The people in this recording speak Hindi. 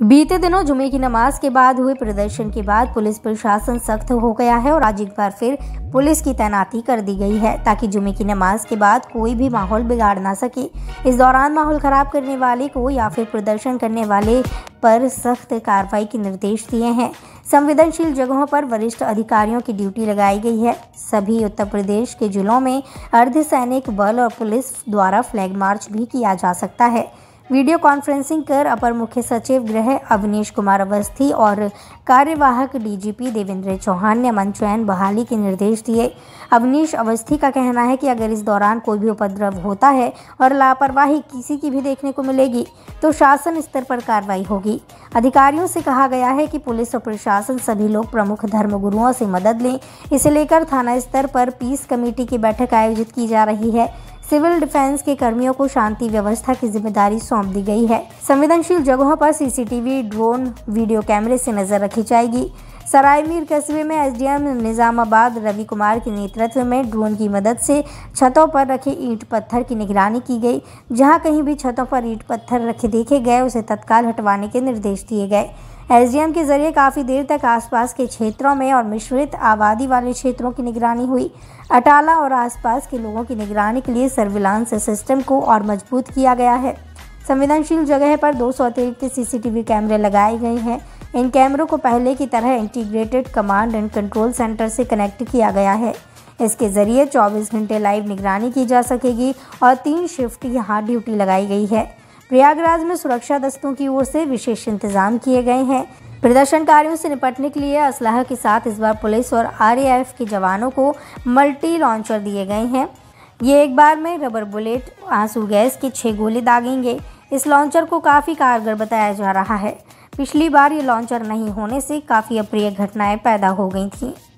बीते दिनों जुमे की नमाज के बाद हुए प्रदर्शन के बाद पुलिस प्रशासन सख्त हो गया है और आज एक बार फिर पुलिस की तैनाती कर दी गई है ताकि जुमे की नमाज के बाद कोई भी माहौल बिगाड़ ना सके इस दौरान माहौल खराब करने वाले को या फिर प्रदर्शन करने वाले पर सख्त कार्रवाई के निर्देश दिए हैं संवेदनशील जगहों पर वरिष्ठ अधिकारियों की ड्यूटी लगाई गई है सभी उत्तर प्रदेश के जिलों में अर्धसैनिक बल और पुलिस द्वारा फ्लैग मार्च भी किया जा सकता है वीडियो कॉन्फ्रेंसिंग कर अपर मुख्य सचिव गृह अवनीश कुमार अवस्थी और कार्यवाहक डीजीपी देवेंद्र चौहान ने अमन चयन बहाली के निर्देश दिए अवनीश अवस्थी का कहना है कि अगर इस दौरान कोई भी उपद्रव होता है और लापरवाही किसी की भी देखने को मिलेगी तो शासन स्तर पर कार्रवाई होगी अधिकारियों से कहा गया है कि पुलिस और प्रशासन सभी लोग प्रमुख धर्मगुरुओं से मदद लें इसे लेकर थाना स्तर पर पीस कमेटी की बैठक आयोजित की जा रही है सिविल डिफेंस के कर्मियों को शांति व्यवस्था की जिम्मेदारी सौंप दी गई है संवेदनशील जगहों पर सीसीटीवी ड्रोन वीडियो कैमरे से नजर रखी जाएगी सरायमीर कस्बे में एसडीएम निज़ामाबाद रवि कुमार के नेतृत्व में ड्रोन की मदद से छतों पर रखे ईंट पत्थर की निगरानी की गई जहां कहीं भी छतों पर ईंट पत्थर रखे देखे गए उसे तत्काल हटवाने के निर्देश दिए गए एसडीएम के जरिए काफ़ी देर तक आसपास के क्षेत्रों में और मिश्रित आबादी वाले क्षेत्रों की निगरानी हुई अटाला और आसपास के लोगों की निगरानी के लिए सर्विलांस सिस्टम को और मजबूत किया गया है संवेदनशील जगह पर दो सौ अतिरिक्त सीसीटीवी कैमरे लगाए गए हैं इन कैमरों को पहले की तरह integrated command and control centre से कनेक्ट किया गया है इसके ज़रिए 24 घंटे लाइव निगरानी की जा सकेगी और तीन शिफ्ट यहाँ ड्यूटी लगाई गई है प्रयागराज में सुरक्षा दस्तों की ओर से विशेष इंतजाम किए गए हैं प्रदर्शनकारियों से निपटने के लिए असलाह के साथ इस बार पुलिस और आर के जवानों को मल्टी लॉन्चर दिए गए हैं ये एक बार में रबर बुलेट आंसू गैस के छः गोले दागेंगे इस लॉन्चर को काफ़ी कारगर बताया जा रहा है पिछली बार ये लॉन्चर नहीं होने से काफ़ी अप्रिय घटनाएं पैदा हो गई थीं